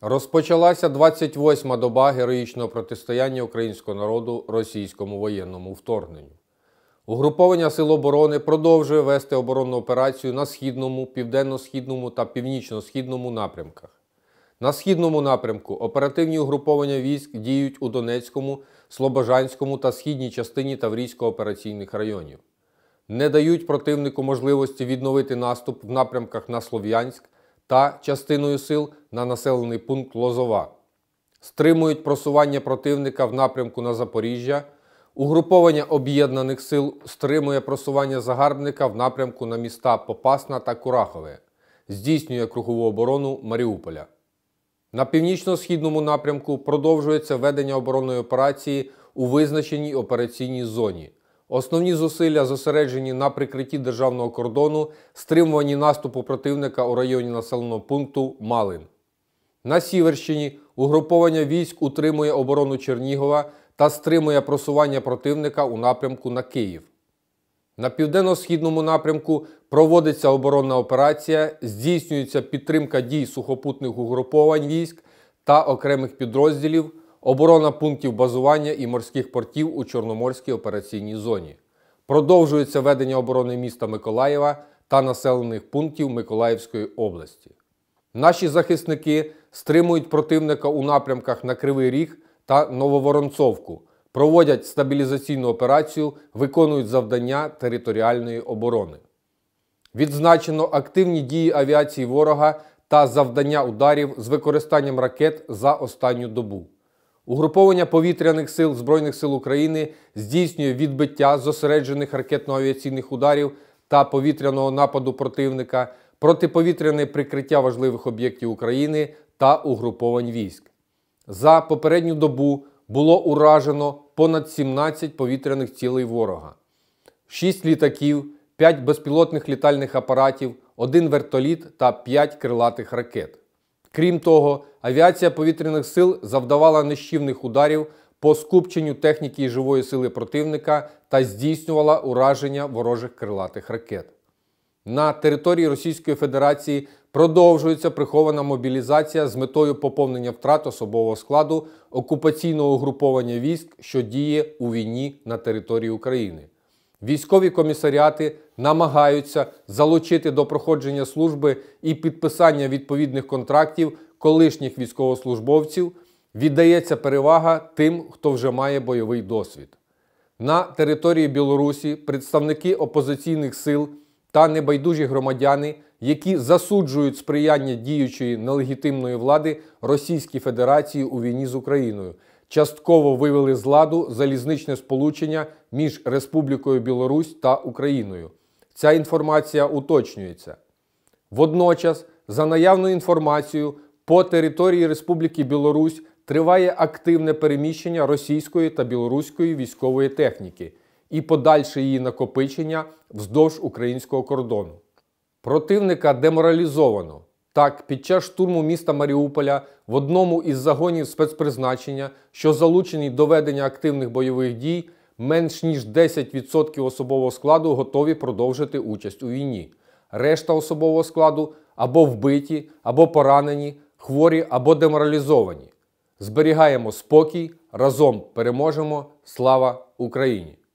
Розпочалася 28-ма доба героїчного протистояння українського народу російському воєнному вторгненню. Угруповання Сил оборони продовжує вести оборонну операцію на східному, південно-східному та північно-східному напрямках. На східному напрямку оперативні угруповання військ діють у Донецькому, Слобожанському та східній частині Таврійсько-операційних районів. Не дають противнику можливості відновити наступ в напрямках на Слов'янськ, та частиною сил на населений пункт Лозова, стримують просування противника в напрямку на Запоріжжя. Угруповання об'єднаних сил стримує просування загарбника в напрямку на міста Попасна та Курахове, здійснює кругову оборону Маріуполя. На північно-східному напрямку продовжується ведення оборонної операції у визначеній операційній зоні. Основні зусилля зосереджені на прикритті державного кордону, стримуванні наступу противника у районі населеного пункту Малин. На Сіверщині угруповання військ утримує оборону Чернігова та стримує просування противника у напрямку на Київ. На південно-східному напрямку проводиться оборонна операція, здійснюється підтримка дій сухопутних угруповань військ та окремих підрозділів. Оборона пунктів базування і морських портів у Чорноморській операційній зоні. Продовжується ведення оборони міста Миколаєва та населених пунктів Миколаївської області. Наші захисники стримують противника у напрямках на Кривий Ріг та Нововоронцовку, проводять стабілізаційну операцію, виконують завдання територіальної оборони. Відзначено активні дії авіації ворога та завдання ударів з використанням ракет за останню добу. Угруповання повітряних сил Збройних сил України здійснює відбиття зосереджених ракетно-авіаційних ударів та повітряного нападу противника, протиповітряне прикриття важливих об'єктів України та угруповань військ. За попередню добу було уражено понад 17 повітряних цілей ворога, 6 літаків, 5 безпілотних літальних апаратів, 1 вертоліт та 5 крилатих ракет. Крім того, авіація повітряних сил завдавала нищівних ударів по скупченню техніки і живої сили противника та здійснювала ураження ворожих крилатих ракет. На території Російської Федерації продовжується прихована мобілізація з метою поповнення втрат особового складу окупаційного угруповання військ, що діє у війні на території України. Військові комісаріати намагаються залучити до проходження служби і підписання відповідних контрактів колишніх військовослужбовців. Віддається перевага тим, хто вже має бойовий досвід. На території Білорусі представники опозиційних сил та небайдужі громадяни, які засуджують сприяння діючої нелегітимної влади Російській Федерації у війні з Україною частково вивели з ладу залізничне сполучення між Республікою Білорусь та Україною. Ця інформація уточнюється. Водночас, за наявною інформацією, по території Республіки Білорусь триває активне переміщення російської та білоруської військової техніки і подальше її накопичення вздовж українського кордону. Противника деморалізовано. Так, під час штурму міста Маріуполя в одному із загонів спецпризначення, що залучені до ведення активних бойових дій, менш ніж 10% особового складу готові продовжити участь у війні. Решта особового складу або вбиті, або поранені, хворі або деморалізовані. Зберігаємо спокій, разом переможемо. Слава Україні!